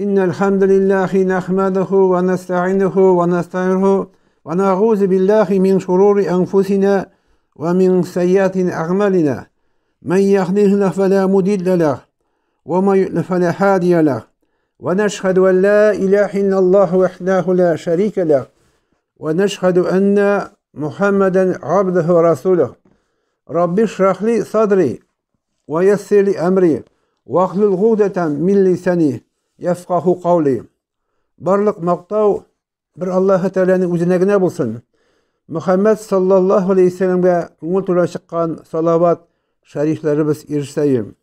إن الحمد لله نحمده ونستعينه ونستغفره ونعوذ بالله من شرور أنفسنا ومن سيئات أعمالنا من يهده الله فلا مضل له ومن يضلل فلا هادي له ونشهد أن لا إله إلا الله وحده لا شريك له ونشهد أن محمدا عبده ورسوله رب اشرح لي صدري ويسر لي أمري واحلل عقدة من لساني яфқаху қаули барлық мақтау бір аллаһы тәаләнің өзіне болсын. булсын мұхаммәд саллаллаху алейхи вассаламға көңіл тура шыққан салават шәрифләребез ерсәйім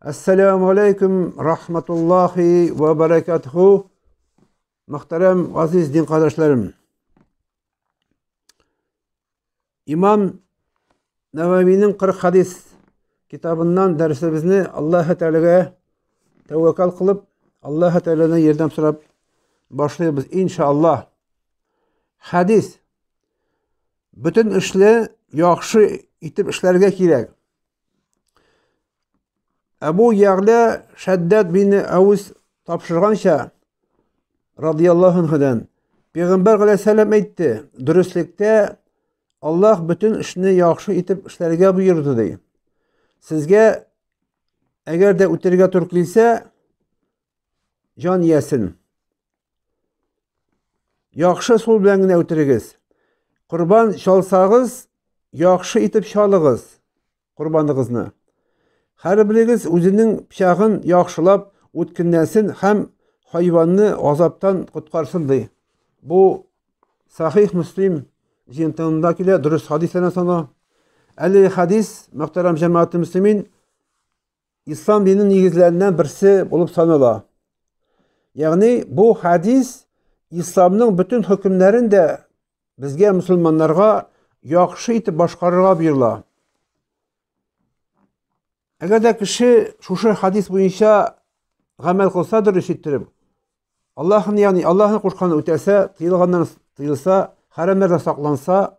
ассаламу алейкум рахматуллахи ва баракатху, мөхтәрәм ғазиз дин қардашларым имам нәуавинің қырық хадис кітабынан дәрісімізді аллаһы тәаләгә тәуекал қылып alloh taolodan yordam so'rab boshlaymiz inshaalloh hadis butun ishni yaxshi etib ishlarga kerak abu yag'la shaddad bin avus topshirgancha roziyallohu anhudan payg'ambar alayhissalom aytdi durustlikda olloh butun ishni yaxshi etib ishlarga buyurdi deydi sizga agarda o'tirga turqilsa жан иесін яқшы сол білән генә құрбан шалсағыз яқшы итіп шалығыз құрбанығызны һәрбірегез өзінің пішағын яқшылап үткеннәсен һәм хайванны азаптан құтқарсын дей бұл сахих муслим жиынтығында дұрыс дөрес хадис сана әле хадис мөхтәрәм жәмәгате ислам дінінің нигезләреннән бірсі болып саналады яғни бұл хадис исламның бүтін үкімдерін бізге мұсылмандарға яқшы етіп башқарырға бұйырла. әгәр дә шушы хадис бойынша ғамәл қылса дұрыс иттеріп аллаһын яғни аллаһны қушқанын үтәсә тыйылғаннан тыйылса хәрәмдәрдән сақланса,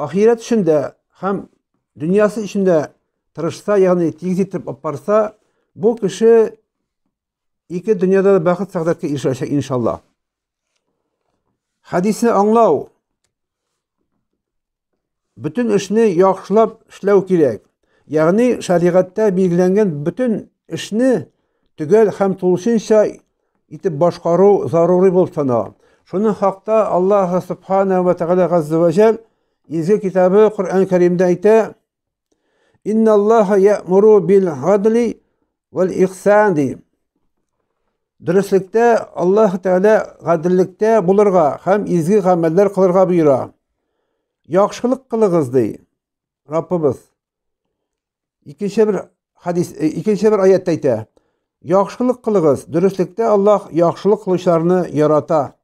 ахирет өчен дә һәм дөньясы өчен тырышса яғни бұл кеше Екі дүниеде да бақыт сағдатқа ешірәшек, иншалла. Хадисіні аңлау. Бүтін ішіне яқшылап ішләу керек. Яғни шариғатта белгіленген бүтін ішіне түгел һәм тулышынша итеп башқару зарури болып санала. Шуның хақта Аллаһ субхана ва тағала ғазза ва изге китабы Құр'ан Кәримдә әйтә: "Инна Аллаһа ямуру бил ғадли вал ихсан" дұрыслікті Аллах тәғала ғаділдікте бұлырға һәм изгі ғәмәлдер қылырға бұйыра яқшылық қылығыз дей раббымыз екінші бір хадис э, екінші бір аятта айта яқшылық қылығыз. дұрыслікте Аллах яқшылық қылушыларны ярата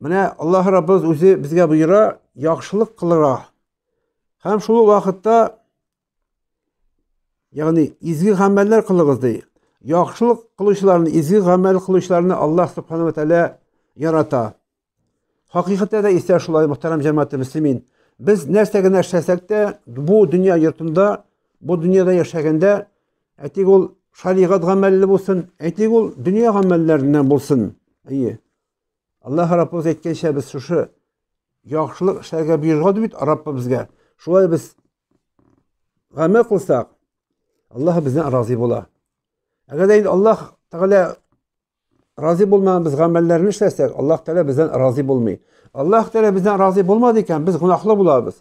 міне Аллах раббымыз өзі бізге бұйыра яқшылық қылыра һәм шул вақытта яғни изгі ғамәлләр қылыңыз дейді жақсылық қылушыларны изгі ғамәл қылушыларны аллах субханала тағала ярата хақиқатта да истә шулай мұхтарам жамааты мүслимин біз нәрсәгенә эшләсәк те бұл дөнья йортында бұл дүниеде яшәгәндә әйтик ул шариғат ғәмәле булсын әйтик ул дөнья ғәмәлләреннән булсын әйе аллаһ раббыбыз әйткәнчә без шушы яхшылык эшләргә боерган бит раббыбызга шулай біз ғәмәл қылсақ alloh bizdan rozi bo'la agarda endi alloh taolo rozi bo'lmagan biz g'amballarni ishlasak alloh taolo bizdan rozi bo'lmay alloh taolo bizdan rozi bo'lmadi ekan biz gunohli bo'lamiz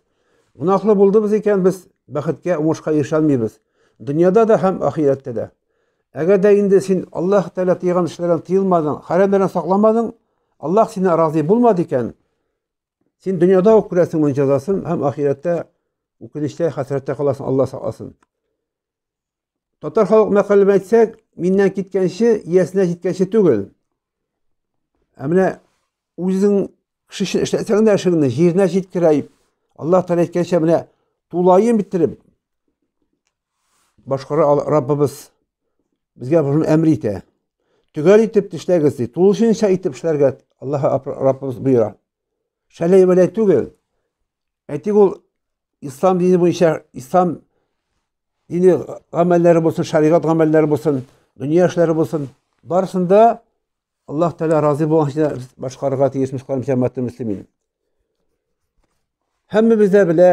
gunohli bo'ldiz ekan biz baxtga umushqa erisholmaymiz dunyoda da ham oxiratda da agarda endi sen alloh taolo tiygan ishlardan tiyilmading haramlardan saqlamading alloh sendan rozi bo'lmadi ekan sen dunyoda ko'rasan uni jazosin ham oxiratda o'kinishda hasratda qolasan alloh saqlasin Татар халық мәқалын айтсақ, менен кеткенше, иесіне жеткенше түгіл. Әміне өзің кішішін іштәтсәң дә ішіңді жеріне жеткірайып, Аллах тәғала әйткенше менә тулайын биттіріп, башқара Раббыбыз бізге бұны әмір итә. Түгел итеп тешләгез ди. Тулышынша итеп эшләргә Аллаһ Раббыбыз буйра. Шәләй вәлә түгел. Әйтик ул ислам дине буенча ислам дини ғәмәлләре болсын шариғат ғәмәлләре болсын дөнья эшләре болсын барысында аллаһ тәала разый булганча башкарырга тиешбез җәмәгатьтә мөслимин һәммәбез дә белә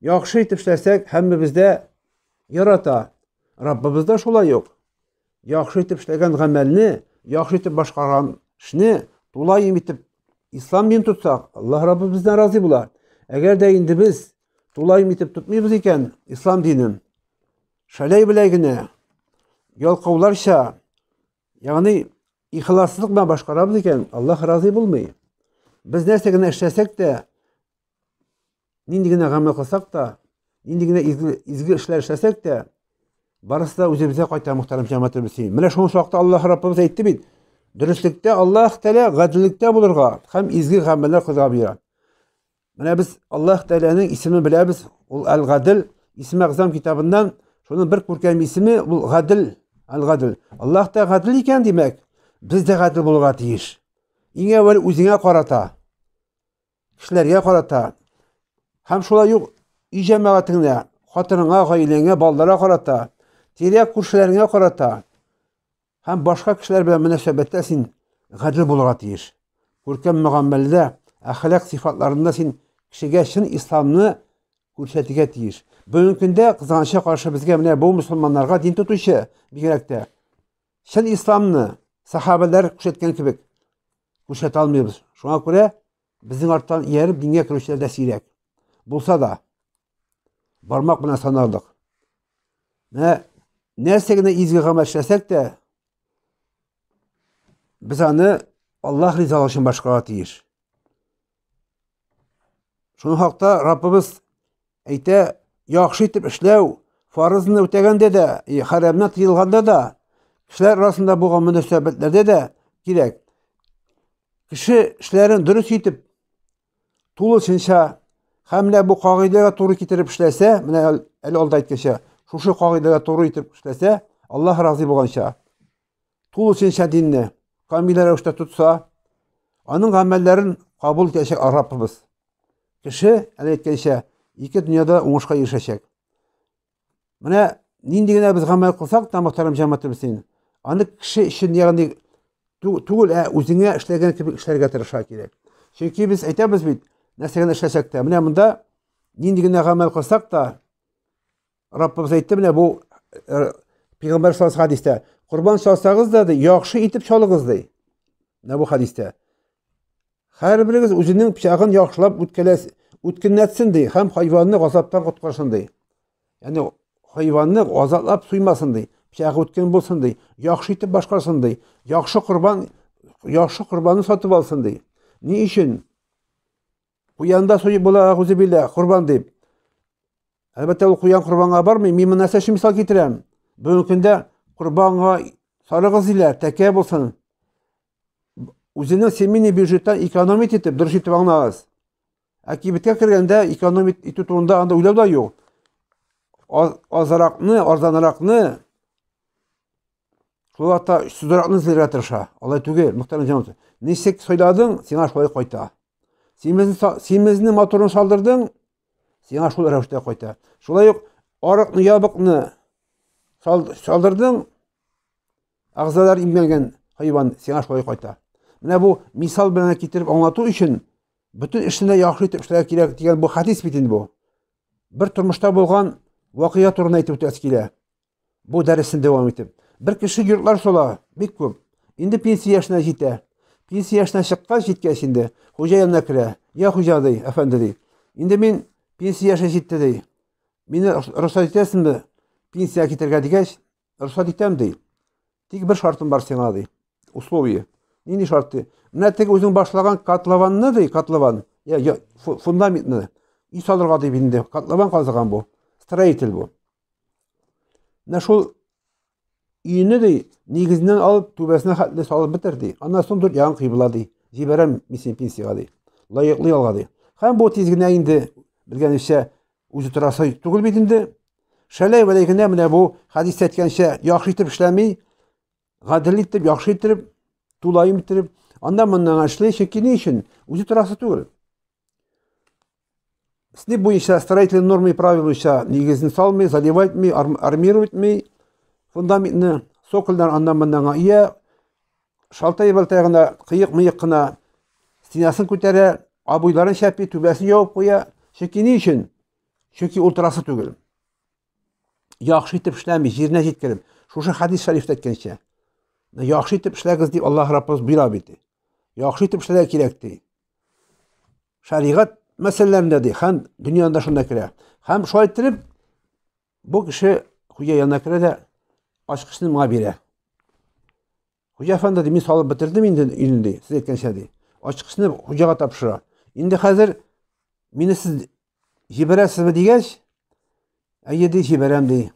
яхшы итеп эшләсәк һәммәбез дә ярата раббыбыз да шулай ук яхшы итеп эшләгән гамәлне яхшы итеп башкарган эшне тулай итеп ислам дин тотсак аллаһ раббы бездән разый була әгәр дә инде без тулай митеп тотмыйбыз екен, ислам динен шәләй беләй генә ялкауларча яғни ихласлык белән башкарабыз икән аллаһ разый булмый біз нәрсә генә эшләсәк тә нинди генә та нинди генә изге эшләр эшләсәк тә барысы да үзебезгә кайта мөхтәрәм җәмәгать мөслимин менә шуның шакта аллаһ аллаһ міне біз аллах тағаланың есімін білеміз ол әл ғаділ исім ағзам кітабынан соның бір көркем есімі бұл ғаділ әл ғаділ аллах та ғаділ екен демек біз де ғаділ болуға тиіс ең әуелі өзіңе қарата кісілерге қарата һәм шулай ук үй жамағатыңа қатыныңа ғаилеңе қарата терек көршілеріңе қарата һәм башқа кісілер белән мөнәсәбәттә син ғәділ булырга тиеш көркем мөгамәлдә әхлак сифатларында син кішіге шын исламны көрсетуге тиіс бүгінгі күнде қызғанышқа қарсы бізге міне бұл мұсылмандарға дин тұтушы бигерәк те шын исламны сахабалар көрсеткен кебек көрсете алмаймыз шуңа күрә біздің арттан еріп дінге кірушілер де сирек болса да бармақ мына санарлық міне нәрсе генә изге гамәл эшләсәк тә без аны аллаһ ризалыгы өчен башкарга тиеш Шуның хакта Раббыбыз әйтә, яхшы итеп эшләү фарызны үтәгәндә дә, хәрәмнән тыелганда да, кешеләр арасында булган мөнәсәбәтләрдә дә кирәк. Кеше эшләрен дөрес итеп, тулысынча һәм дә бу кагыйдәгә туры китереп эшләсә, менә әле алда әйткәнчә, шушы кагыйдәгә туры итеп эшләсә, Аллаһ разы булганча, тулысынча динне камил рәвештә тотса, аның гамәлләрен кабул итәчәк Раббыбыз кіші әлі әйткенше екі дүниеде оңышқа ерішешек міне ниндеген біз ғамал қылсақ да мұхтарам жамаатсейін аны кіші үшін яғни түгіл ә өзіңе ішлеген кебек ішлерге тырыша керек чүнки біз айтамыз бит нәрсені ішлесек те міне мында ниндеген ғамал қылсақ та раббымыз айтты міне бұл пайғамбар хадисте құрбан шалсаңыз да жақсы етіп шалыңыз дейді мына бұл хадисте Һәрберегез үзенең пычагын яхшылап үткәләс, үткеннәтсен ди һәм хайванны газаптан коткарсын ди. Яни хайванны азатлап суймасын ди. Пычагы үткен булсын ди. Яхшы итеп башкарсын ди. Яхшы корбан, яхшы корбанны сатып алсын ди. Ни өчен? Куянда суй була, гузе билла, корбан дип. Әлбәттә, ул куян корбанга бармый. Мин менә сәши мисал китерәм. Бүгенге көндә корбанга сарыгыз иләр, тәкә булсын өзінің семейный бюджеттан экономить етіп дұрыс етіп аңнағыз әкебетке кіргенде экономить ету турында анда ойлау да жоқ азыракны арзаныракны шул ата сүзракны эзләргә тырыша алай түгел мөхтәрәм җәмәгать ничек сойладың сиңа шулай кайта семезне матурын салдырдың сиңа шул рәвештә кайта шулай ук арыкны ябыкны салдырдың ағзалар имгәнгән хайван сиңа шулай кайта mana bu misol bilan keltirib anglatuv uchun butun ishni yaxshi etib ishlash kerak degan bu тұрмышта болған bu bir turmushda bo'lgan voqea turini aytib o'tasiz kela bu darsni davom etib bir kishi yurtlar shola bek ko'p endi pensiya yoshina yeta pensiya yoshina chiqqach yetkach endi endi men pensiya yoshga yetdi dey meni ruxsat etasizmi pensiyaga ruxsat условие нені шартты мына тегі өзің башлаган котлованны дей котлован фундаментны үй салырга ди бинде котлован казыган бу строитель бу мына шул үйүнө дей негізінен алып түбәсенә хәтле салып бетер ди андан соң дүрт ягын кыйбла ди жибәрәм мисен пенсияга ди лайыклый алга ди һәм бу тиз генә инде белгәнешчә үзе торасы түгел бит инде шәләй вәләй генә менә бу хәдис әйткәнчә яхшы итеп эшләми гадел итеп яхшы තුලායිම් тирип анда мындан ашлейше үшін узи турасы түгел сни бойынша строительный нормы и правил буенча негизин салмый заливайтмый армироватмый фундаментны сокольдар анда мындаға ия шалтай балтай гына кыйык мыйык кына стенасын көтере абуйларын шәпи түбәсен жауып қоя чөнки ни өчен чөнки ол турасы түгел жақсы етіп эшләми җиренә җиткереп шушы хадис шәрифтә әйткәнчә yaxşı etib işləyirsiniz deyib Allah Rabbimiz buyura bildi. Yaxşı etib işləmək kerakdir. Şəriət məsələlərindədir. Həm dünyada şundakılar, həm şahid edib bu kişi Hoca yanakıra da açqışını mənə verər. Hoca əfəndi dedi, "Mən salıb bitirdim indi indi siz etgan şeydi. Açqışını hocağa tapşıra. İndi hazır məni siz yeberəsizmi deyəş? Ay dedi, yeberəm deyim.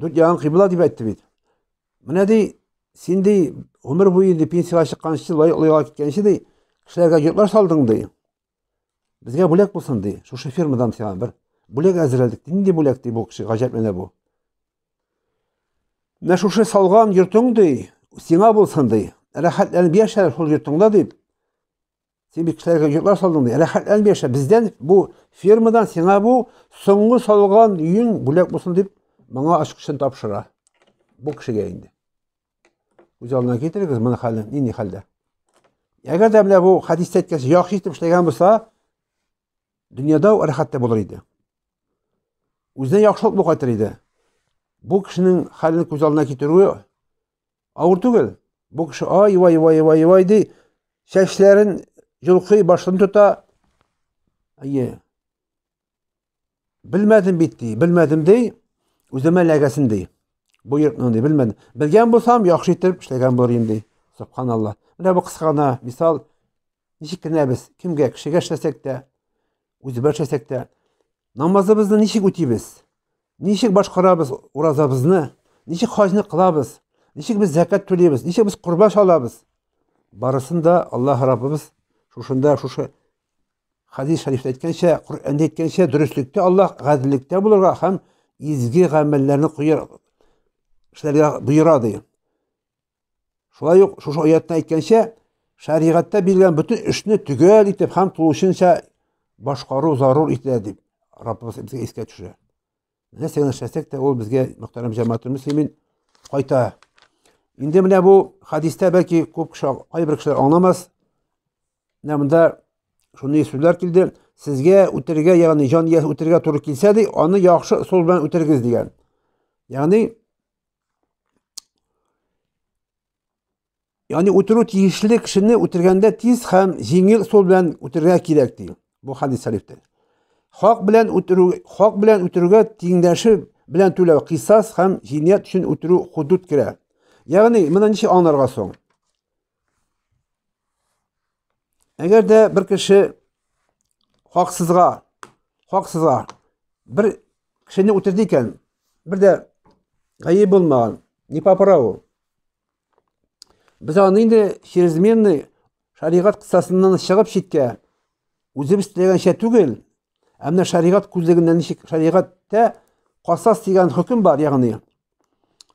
дүнияның қибла деп айтты дейді мынадей сендей өмір бойы енді пенсияға шыққанша лоялға кеткенше дей кісілерге жұртлар салдың дей бізге бөлек болсын дей шушы фирмадан саған бір бөлек әзірледік нендей бөлек дей бұл кіші ғажап нәрсе бұл мына шушы салған жұртың дей сеңа болсын дей рахатланып яша сол жұртыңда деп сен бит кісілерге жұртлар салдың дей рахатланып яша бізден бұл фирмадан сеңа бұл соңғы салған үйің бөлек болсын деп маңа ашқышын тапшыра бұл кішіге енді өз алдына келтіріңіз мына халін нендей халда agar бұл bular bu hadisda aytgan yaxshi etib ishlagan bo'lsa болар еді Өзіне edi o'zidan yaxshilikni Бұл edi bu kishining halini ko'z oldina keltiruvi og'ir bu kishi voy voy voy voy shashlarin julqiy tuta bilmadim білмедім дей lagasindey bu yurtni bilmadim bilgan bo'lsam yaxshi ettirib ishlagan bo'lar endi subhanalloh mana bu qisqagina misol нешіктіне біз кімге кішіге ішлесек те өзі бір ішлесек те намазыбызды нешік өтейбіз нешік башқарабыз оразабызны нешік хажны қылабыз нешік біз зәкат төлейбіз нешік біз құрбан шалабыз барысында аллаһ раббымыз шушында шушы хадис шарифте айткенше құранда айткенше дұрыстікте аллаһ ғаділдікте болырға һәм изге ғәмәлләрне эшләргә боера, ди. Шулай ук шушы аятта әйткәнчә, шәригатьтә биргән бөтен эшне төгәл итеп һәм тулышынча башкару зарур итә дип Раббыбыз безгә искә төшерә. Менә сәгән эшләсәк тә ул безгә мөхтәрәм җәмәгатьтә мөслимин кайта. Инде менә бу хадистә бәлки күп кеше, кайбер кешеләр аңламас. Менә монда шундый сүзләр килде. sizga o'tirga ya'ni joniga o'tirga to'g'ri kelsadik uni yaxshi usul bilan o'tirgiz degan Яғни, ya'ni o'tiruv tegishli kishini o'tirganda tez ham yengil usul bilan o'tirgan kerak бұл bu hadis sharifda hoq bilan o'tiruv hoq bilan o'tiruvga tengdashi bilan to'lov һәм ham үшін uchun o'tiruv ya'ni mana agarda bir хақсызға хақсызға бір кішкене өткізді екен бірде ғайып болмаған не по праву біз оны енді чрезменный шариғат қыссасынан шығып шетке өзіміз тілегенше түгел мына шариғат көздегеннен шариғатта қасас деген үкім бар яғни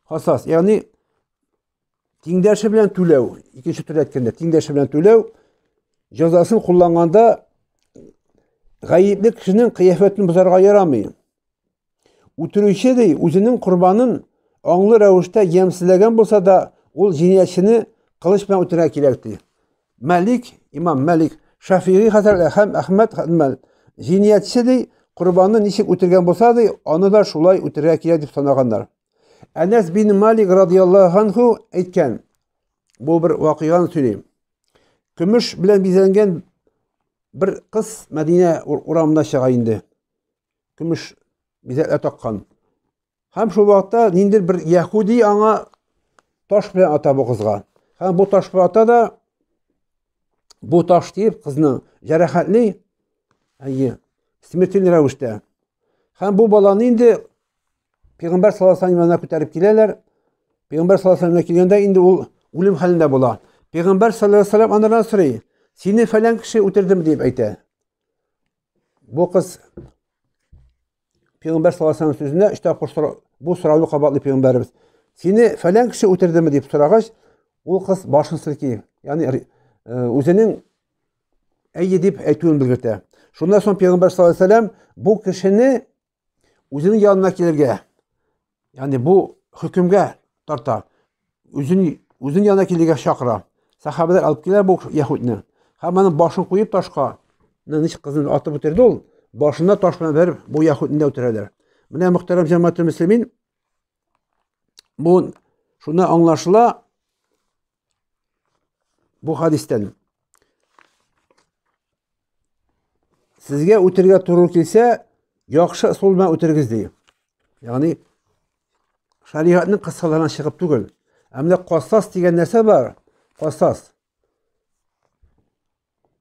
қасас яғни теңдерші білен төлеу екінші түрде айтқанда теңдерші білен төлеу жазасын қолданғанда ғайыплі кішінің қияфетін бұзарға ярамай үтіруші дей өзінің құрбанын оңлы рәвіште емсілеген болса да ол жиниятшіні қылышпен үтіре келекті мәлик имам мәлик шафиғи хазар һәм ахмад хәмәл жиниятші дей құрбанды нешек үтірген болса да оны да шулай үтіре келеді деп санағандар әнәс бин малик радиаллаху анху айтқан бұл бір уақиғаны сөйлеймін күміш безенген бір қыз мәдина орамына шыға енді күміш безәклер таққан һәм шул вакытта ниндер бір яһуди аңа таш белән ата бу кызга һәм бу таш белән ата да бу таш тиеп кызны җәрәхәтли әйе смертельный рәвештә һәм бу баланы инде пәйгамбәр саллаллаху алейхи вәсәлләмгә күтәреп киләләр пәйгамбәр саллаллаху алейхи килгәндә инде ул үлем хәлендә була пәйгамбәр саллаллаху алейхи сені фәлән кіші өлтірдім деп айта бұл қыз пайғамбар саллаллаху алейхи сөзіне үш тапқыр бұл сұрауды қабатлы пайғамбарымыз сені фәлән кіші өлтірдімі деп сұрағаш ол қыз башын сілкей яғни ә, өзінің әйе деп айтуын білдірді шундан соң пайғамбар саллаллаху алейхи бұл кішіні өзінің жанына келуге яғни бұл hükümге тарта өзінің өзінің жанына келуге шақыра сахабалар алып келер бұл яхудны hammaning boshini qo'yib toshqa necha қызын otib o'tirdi ол boshida toshqina berib bu yahudinda o'tiradilar mana muhtaram jamoati muslimin bu shundan аңлашыла bu hadisdan sizga o'tirga to'g'ri kelsa yaxshi usul bilan o'tirgiz ya'ni shariatni qisqalardan chiqib tugul hamda degan narsa bor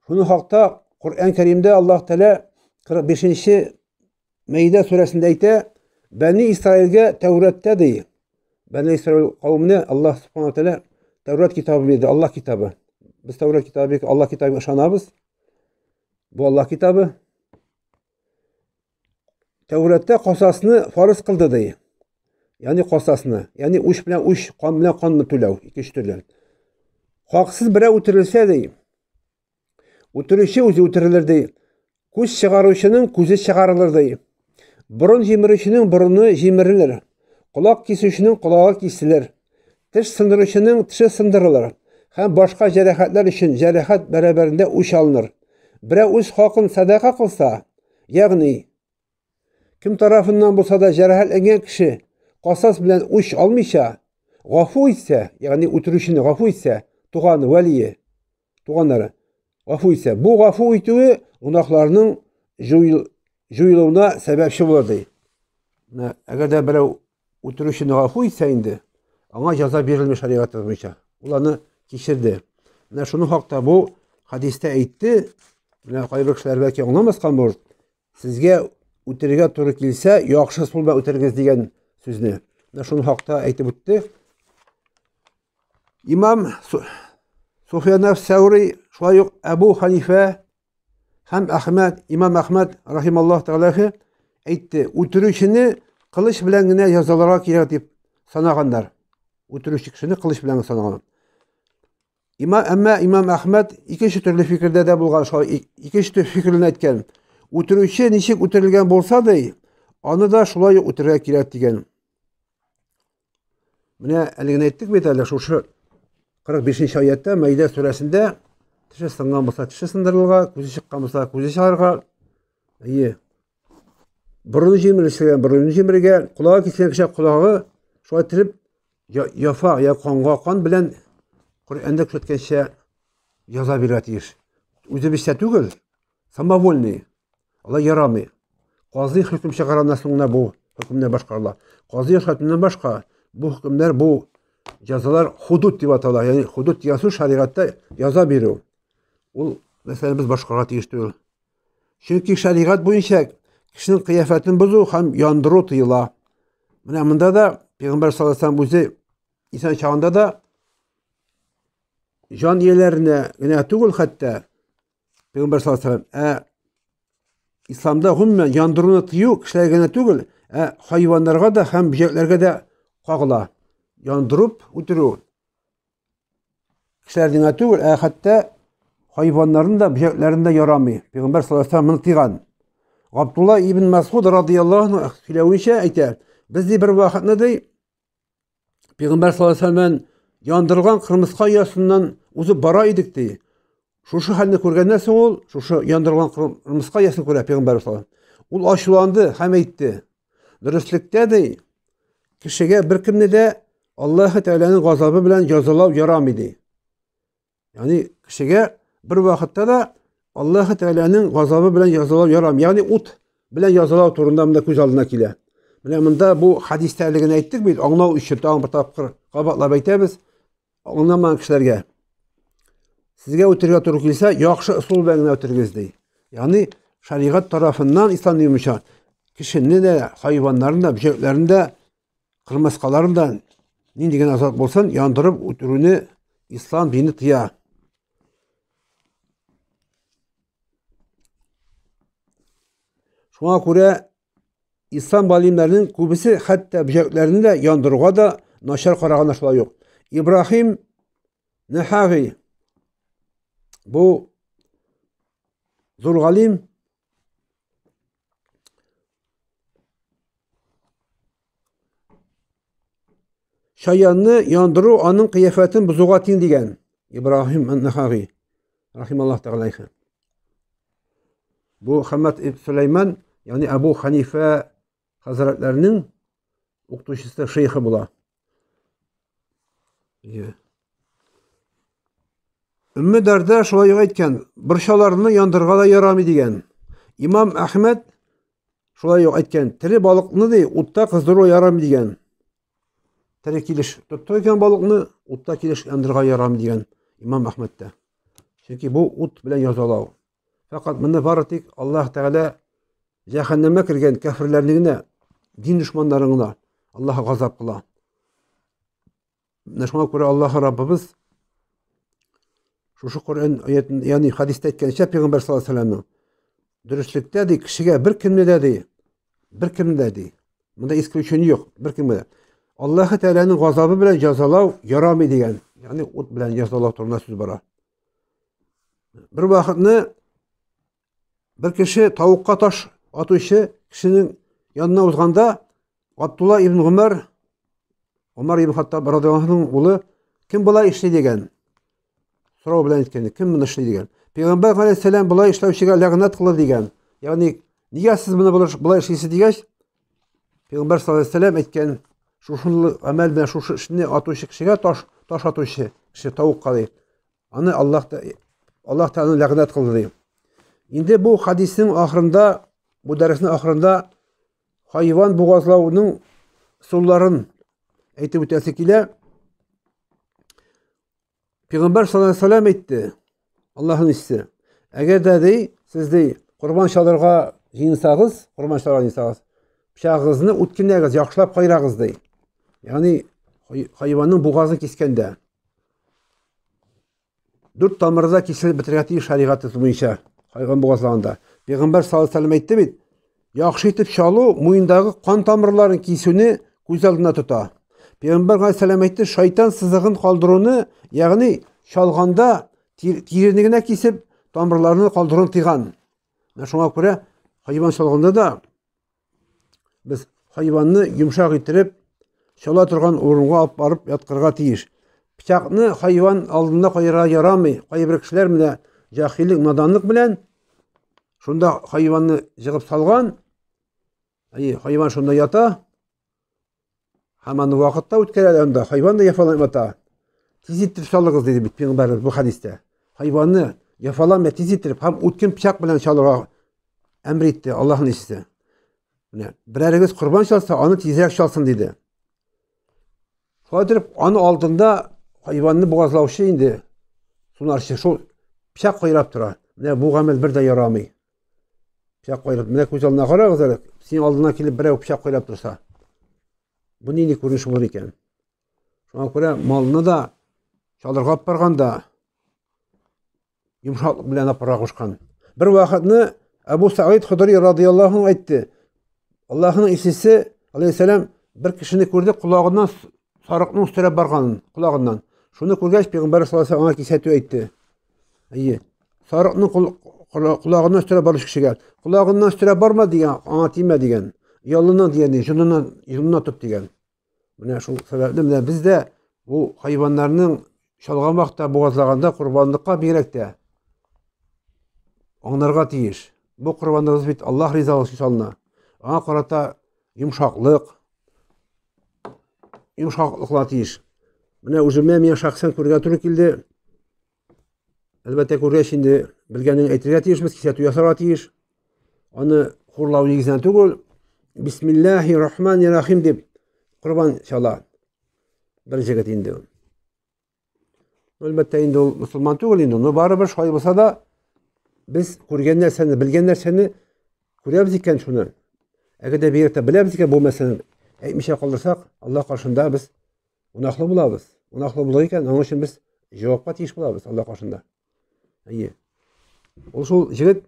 Şunun haqda Qur'an-ı Kerimdə Allah Teala 45-ci Meydə surəsində aytdı: "Bəni İsrailgə Təvrətdə" deyir. Bəni İsrail qavmini Allah Subhanahu Teala Tevrat kitabı verdi, Allah kitabı. Biz Tevrat kitabı, Allah kitabı şanabız. Bu Allah kitabı. Tevrat'ta qasasını farz qıldı deyir. Yani qasasını. Yani uş bilan uş, qan bilan qanni to'lov ikki turlar. Haqsiz birov o'tirilsa deyir. өтірікше өзі өтірілердей көз шығарушының көзі шығарылырдей бұрын жемірушінің бұрыны жемірілер құлақ кесушінің құлағы кесілер тіш сындырушының тісі сындырылар һәм башқа жарахаттар үшін жарақат бәрабәрінде өш алыныр бірақ өз хақын садақа қылса яғни кім тарафынан болса да кісі кіші қасас білән өш алмайша ғафу етсе яғни өтірушіні ғафу етсе туғаны уәлиі туғандары ғафу етсе бұл ғафу етуі гүнахларының жойылуына сәбәпші болады әгәр де біреу үтірушіні ғафу етсе енді аңа жаза берілмей шариғат бойынша ол аны кешірді мына шуның хақта бұл хадисте айтты мына кайбір кісілер бәлки аңламасқан болар сізге үтірге туры келсе яхшы сул белән үтергез дигән сүзне мына шуның хақта айтып үтте имам суфиян сәури шулай ук әбу ханифә һәм әхмәд имам әхмәд рахималлах тағалаһи әйтте үтірушіні қылыш белән генә язаларға кирәк дип санагандар үтіруші кешені қылыш белән санаган имам әмма имам әхмәд икенче төрле фикердә дә булган шулай икенче фикерен әйткән үтерүче ничек үтерелгән булса да аны да шулай үтерергә кирәк дигән менә әле әйттек бит әле шушы қырық бесінші аятта майда сүресінде тіші сынған болса тіші сындырылға көзі шыққан болса көзі шығарға ие бұрын жемірілген бұрын жемірге құлағы кесілген кіші құлағы шулай тіліп яфа я қанға білән құранда көрсеткенше жаза беруге тиіс өзі бешсе түгіл самовольный алла ярамый қази hüküm шығараннан соңына бұл hükümдер башқа қазы қази hükümнен башқа бұл hükümдер бұл жазалар худуд деп аталады яғни худуд деген сөз шариғатта жаза беру ол мәселе біз басқаруға тиіс түгіл чүнки шариғат бойынша кісінің қияфатын бұзу һәм яндыру тыйыла міне мында да пайғамбар саллаллаху алейхи өзі исан шағында да жан иелеріне гінә түгіл хәтта пайғамбар саллаллаху алейхи ә исламда ғұммен яндыруны тыю кішілерге ғана түгіл ә хайуанларға да һәм бөжеклерге де қағыла yondurib o'tiravdi kishilarning aytuv hatto hayvonlarni da buyaklarini da yorolmay payg'ambar sallallohu alayhi vasallam buni tiygan ibn masud roziyallohu anhu so'ylavinisha aytar biz bir vaqtni dey payg'ambar sallallohu alayhi vasallam yondirgan qirmisqa yosundan o'zi bora edik dey shu holni ko'rgandan so'ng u shu yondirgan qirmisqa yosini ko'radi payg'ambar alayhisalom u oshulandi ham aytdi durustlikda dey kishiga bir kimni Allahu Teala'nın gazabı bilen cazalab yaram idi. Yani kişiye bir vakitte de Allahu Teala'nın gazabı bilen cazalab yaram. Yani ut bilen cazalab turunda bunda ko'z oldina keladi. Mana bunda bu hadisdaligini aytdik biz anglov uchun tag'in bir topqir qaboqlab aytamiz. Anglamagan kishilarga sizga o'tirga to'g'ri kelsa, yaxshi usul bilan o'tirgiz deydi. Ya'ni shariat tarafidan islom yumshoq kishini de hayvonlarni da bishaklarni da qirmasqalarini не деген азат болсаң яндырып өлтіруіне ислам дені тыя шуңа күрә ислам ғалимдарының көбісі хәтта бөжәкләрне дә яндыруға да начар караганы шулай ук ибраһим нахави бу зур ғалим шаянны яндыру аның қияфәтін бұзуға тең деген ибраһим нахаи рахималлах тағалайхы бұл ибн сүлейман яғни әбу ханифа хазіретлерінің оқытушысы шейхі бола үмі дәрда шулай айтқан бұршаларны яндырға да ярамый деген имам ахмед шулай айтқан тірі балықны дей утта қыздыру ярамый деген тәрі келіш тұтты екен балықны утта келеш яндырға ярам деген имам ахмедте чөнки бұл ут белән язалау фақат моны бары тик аллаһ тәғәлә жәһәннәмгә кергән кәфирләрне генә дин дошманнарын гына аллаһ газап қыла менә шуңа күрә аллаһ раббыбыз шушы коръән аятын яғни хадистә әйткәнчә пайғамбар саллаллаһу алейһи вәсәлләмнең дөреслекте ди кешегә бер кемне дә ди бер кемне дә ди монда исключение юк бер кемгә allohi taoloni g'azobi bilan жазалау, yaromi деген. ya'ni o't bilan jazolov to'g'risida so'z Бір bir vaqtni bir kishi tovuqqa tosh otuvchi kishining yonına uzganda Abdullah ibn Umar Umar ibn Hattab radıyallahu anh'ın oğlu kim bulay işli degen? Soru bilen etkendi. Kim bunu bulay lagnat Yani siz bulay шушул әмәл белән шушы эшне атучы кешегә таш таш атучы кеше тавыкка ди. Аны Аллаһ Аллаһ Таала ләгънәт кылды ди. Инде бу хадисның ахырында, бу дәреснең ахырында хайван бугазлауның сулларын айтып үтәсе килә. Пәйгамбәр саллаллаһу алейһи әйтте. Аллаһның исе. Әгәр дә ди, сез ди, Құрбан шалырға жиынсағыз, құрбан шалырға жиынсағыз, пышағызны өткінәгіз, яқшылап қайрағыз дейді яғни хайуанның бұғазын кескенде дүрт тамырда кесіліп бітіргәти шариғаты бойынша хайуан бұғазлағанда пайғамбар саллаллаху алейхи айтты бит яхшы итеп чалу қан тамырларын кесуні көз алдына тұта пайғамбар алейхисалам айтты шайтан сызығын қалдыруны яғни шалғанда тереңдігіне кесіп тамырларын қалдыруын тыйған мына шуңа күрә хайуан шалғанда да біз хайуанны жұмшақ иттіріп шала тұрған орынға алып барып жатқырға тиіш пычақны хайуан алдында қоярға ярамый қай бір кісілер міне жахилік надандық білән шунда хайуанны жығып салған и хайуан шонда ята һәм аны уақыт та үткәрәләр анда хайуан да яфалап ята тиз иттереп салығыз дейді бит бұл хадисте хайуанны яфалама тиз иттеріп һәм үткен пычақ белән шалырға әмір итте аллаһның исесе менә берәрегез корбан шалса аны тизрәк шалсын дейді солай тұрып оның алдында хайуанны бұғазлаушы енді сунаршы шул пышақ қайрап тұра міне бұл ғамел бірде ярамай пышақ қайрап міне көз алдына қараңыздар сен алдыңа келіп біреу пышақ қайрап тұрса бұл нендей көрініш болады екен шуңа күрә малны да шалдырға алып барғанда йомшаклык белән апара кушкан бер вакытны әбу саид худри радиаллаху анhu әйтте аллаһның исесе алейхисалам бер кешене күрде колагыннан сарықның үстіреп барғанын құлағынан шұны көргәч пайғамбар саллаллаху алейхи аңа кисәтү әйтте әйе сарықның құлағынан үстіреп бар үш кішіге құлағынан үстіреп барма деген аңа тиме деген ұялына деген жынынан жынына тұт деген міне шул сәбәплі міне біз бұл хайуандарның шалған уақытта боғазлағанда құрбандыққа бигерәк тә аңларға тиеш бұл құрбандығыбыз бит аллах ризалығы үшін салына аңа қарата йомшаклык еш укула тийиш мына мен мен шахсан көргө туура келди албетте көргөч инде билгенин айтырга тийишпиз кисәт ясарга оны аны хурлау негизинен түгел бисмиллахи рахмани рахим деп құрбан шала бірінші жігіт енді әлбәтте енді ол мұсылман түгіл енді но барыбір шулай болса да біз көрген нәрсені білген нәрсені көреміз екен шуны егер де беректе білеміз екен бұл мәселені әйтмеше қалдырсақ алла қаршында біз ұнақлы боламыз ұнақлы болар екен оның үшін біз жауапқа тиіш боламыз алла қаршында әйе ол сол жігіт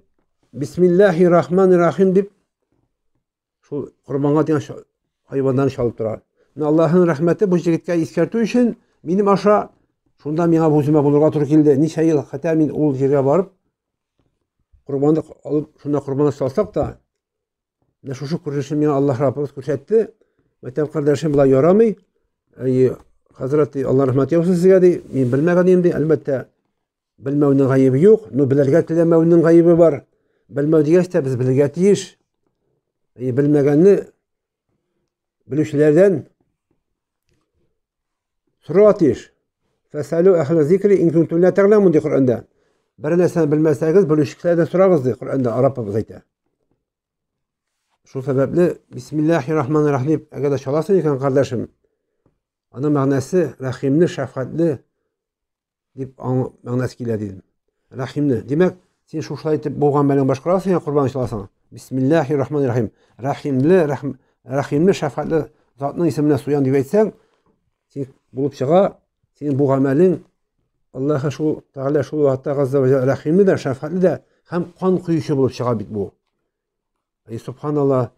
бисмиллахи рахмани рахим деп шул құрбанға деген хайуандарны шалып тұрады мына аллахтың рахметі бұл жігітке ескерту үшін менің аша шунда миңа бузима болырға тура келді неше ел хата мен ол жерге барып құрбандық алып сонда құрбандық салсақ та мына шушы көрсетішін мені аллах раббымыз көрсетті aytib qardoshim bular yorolmay hazrat alloh rahmati bo'lsin sizga men bilmagan edim albatta bilmovni g'ayibi yo'q bilarga tilamovni g'ayibi bor bilmov degachda biz bilga tegish bilmaganni biluvchilardan so'rab tegish bunday qur'onda bir narsani bilmasangiz biluvchilardan so'rag'iz qur'onda arab aytadi Şu sebeple Bismillahirrahmanirrahim. Arkadaş olasıyken kardeşim. Ana mənası rəhimli, şəfqətli deyib mənası ilə deyim. Rəhimli. Demək, sən şu şərait boğan məndən başqa olarsan, ya qurban olarsan. Bismillahirrahmanirrahim. Rəhimli, rəhm, rəhimli, şəfqətli zatının isminə suyan deyib etsən, sən bulub çığa, sən bu əməlin Allah şu Teala şu hatta Azza ve Celle rəhimli də, şəfqətli də həm qan quyuşu bulub çığa bit bu и субханалла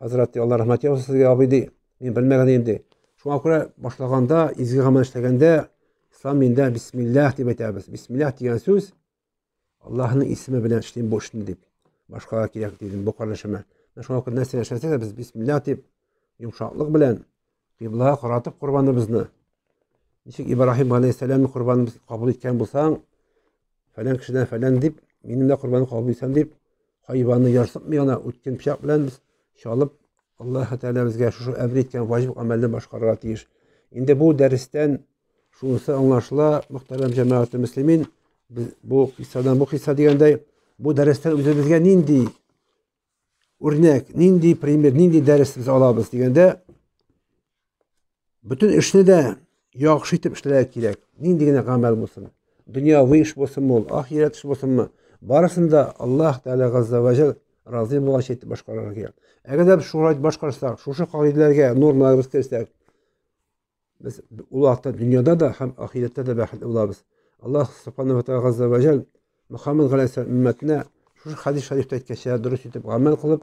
Hazreti Allah rahmet eylesin abidi men bilmegen endi. Şuna göre başlaganda izgi gaman işlegende İslam dininde bismillah diye aytamiz. Bismillah degan söz Allah'ın ismi bilen işleyin boşun deyip. Başka gerek dedim bu kardeşime. Şuna göre nasıl yaşarsak biz bismillah deyip yumuşaklık bilen qiblaga qaratıp qurbanımızны Nişik İbrahim Aleyhisselam'ın qurbanımız kabul etken bulsan falan kişiden falan deyip benim de qurbanı kabul etsem deyip hayvonni yasab yana o'tgan pichoq bilan biz аллаһ alloh taolo bizga shu shu amr etgan vojib amalni boshqarishga tiyish endi bu darsdan shunisi anglashila muhtaram jamoati muslimin biz bu qissadan bu qissa deganday bu darsdan o'zimizga nindiy o'rnak nindiy primer nindiy dars biz olamiz deganda butun ishni bo'lsin dunyoviy ish bo'lsinmi oxirat барысында аллах тәала ғазза уәжәл разы болған шетте башқарырға керек әгәр біз шулай башқарсақ шушы қағидәләргә біз ул вакытта дөньяда да һәм ахирәттә дә аллах субханала тәала ғазза уәжәл мұхаммед ғалейхисалам үммәтенә шушы хадис шарифте әйткәнчә дұрыс етіп ғәмәл қылып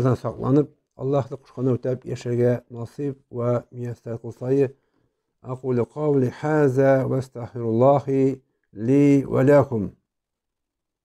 харамдардан сақланып аллахты ҡушҡаны